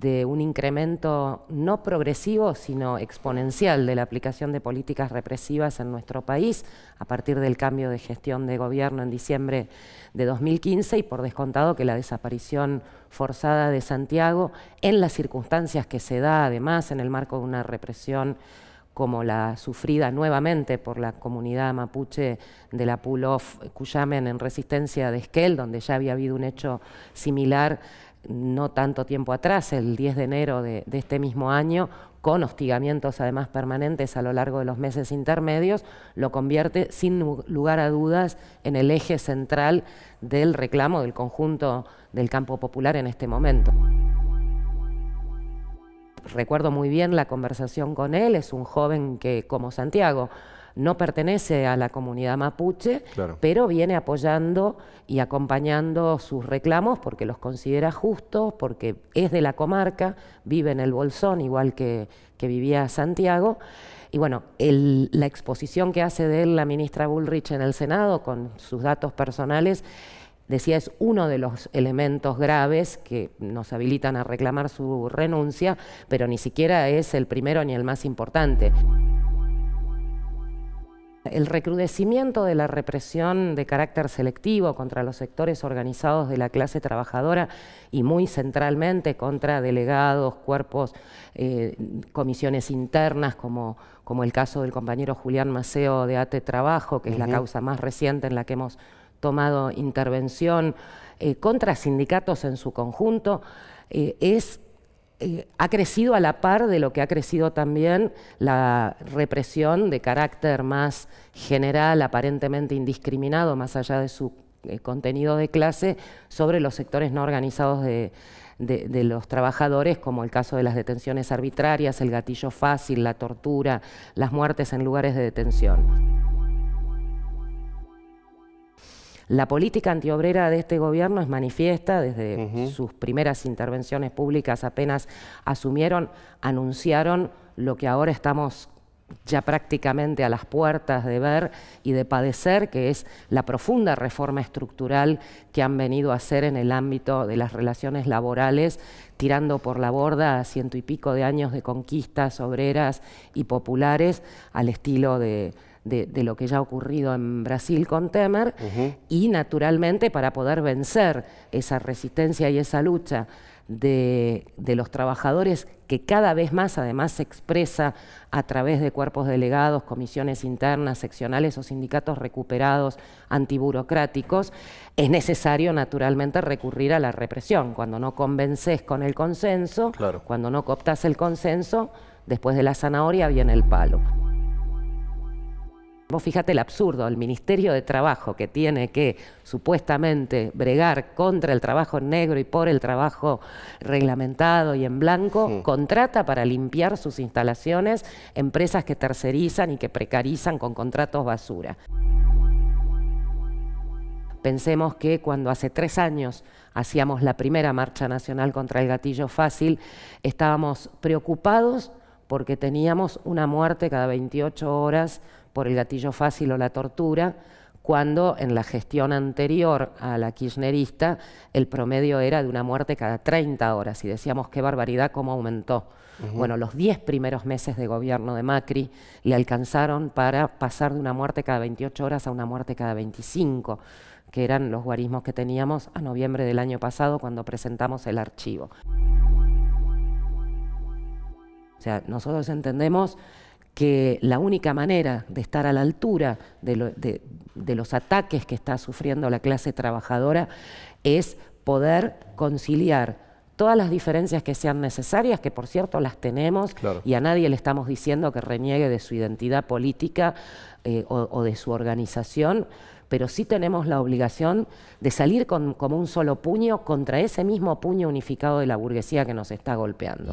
de un incremento no progresivo, sino exponencial de la aplicación de políticas represivas en nuestro país a partir del cambio de gestión de gobierno en diciembre de 2015 y por descontado que la desaparición forzada de Santiago, en las circunstancias que se da además en el marco de una represión como la sufrida nuevamente por la comunidad mapuche de la Pulof Cuyamen en resistencia de Esquel, donde ya había habido un hecho similar no tanto tiempo atrás, el 10 de enero de, este mismo año, con hostigamientos además permanentes a lo largo de los meses intermedios, lo convierte sin lugar a dudas en el eje central del reclamo del conjunto del campo popular en este momento. Recuerdo muy bien la conversación con él, es un joven que, como Santiago, no pertenece a la comunidad mapuche, pero viene apoyando y acompañando sus reclamos porque los considera justos, porque es de la comarca, vive en el Bolsón, igual que, que vivía Santiago. Y bueno, la exposición que hace de él la ministra Bullrich en el Senado con sus datos personales decía es uno de los elementos graves que nos habilitan a reclamar su renuncia, pero ni siquiera es el primero ni el más importante. El recrudecimiento de la represión de carácter selectivo contra los sectores organizados de la clase trabajadora y muy centralmente contra delegados, cuerpos, eh, comisiones internas, como, como, el caso del compañero Julián Maceo de ATE Trabajo, que es la causa más reciente en la que hemos tomado intervención, eh, contra sindicatos en su conjunto, eh, es ha crecido a la par de lo que ha crecido también la represión de carácter más general, aparentemente indiscriminado, más allá de su eh, contenido de clase, sobre los sectores no organizados de, los trabajadores, como el caso de las detenciones arbitrarias, el gatillo fácil, la tortura, las muertes en lugares de detención. La política antiobrera de este gobierno es manifiesta desde sus primeras intervenciones públicas apenas asumieron, anunciaron lo que ahora estamos ya prácticamente a las puertas de ver y de padecer, que es la profunda reforma estructural que han venido a hacer en el ámbito de las relaciones laborales, tirando por la borda a ciento y pico de años de conquistas obreras y populares al estilo de de, lo que ya ha ocurrido en Brasil con Temer y naturalmente para poder vencer esa resistencia y esa lucha de, los trabajadores que cada vez más además se expresa a través de cuerpos delegados, comisiones internas, seccionales o sindicatos recuperados antiburocráticos, es necesario naturalmente recurrir a la represión. Cuando no convences con el consenso, cuando no cooptas el consenso, después de la zanahoria viene el palo. Vos fíjate el absurdo, el Ministerio de Trabajo que tiene que supuestamente bregar contra el trabajo en negro y por el trabajo reglamentado y en blanco, contrata para limpiar sus instalaciones empresas que tercerizan y que precarizan con contratos basura. Pensemos que cuando hace tres años hacíamos la primera marcha nacional contra el gatillo fácil, estábamos preocupados porque teníamos una muerte cada 28 horas por el gatillo fácil o la tortura, cuando en la gestión anterior a la kirchnerista el promedio era de una muerte cada 30 horas y decíamos qué barbaridad cómo aumentó. Bueno, los 10 primeros meses de gobierno de Macri le alcanzaron para pasar de una muerte cada 28 horas a una muerte cada 25, que eran los guarismos que teníamos a noviembre del año pasado cuando presentamos el archivo. O sea, nosotros entendemos que la única manera de estar a la altura de, los ataques que está sufriendo la clase trabajadora es poder conciliar todas las diferencias que sean necesarias, que por cierto las tenemos, y a nadie le estamos diciendo que reniegue de su identidad política eh, o, de su organización, pero sí tenemos la obligación de salir con, como un solo puño contra ese mismo puño unificado de la burguesía que nos está golpeando.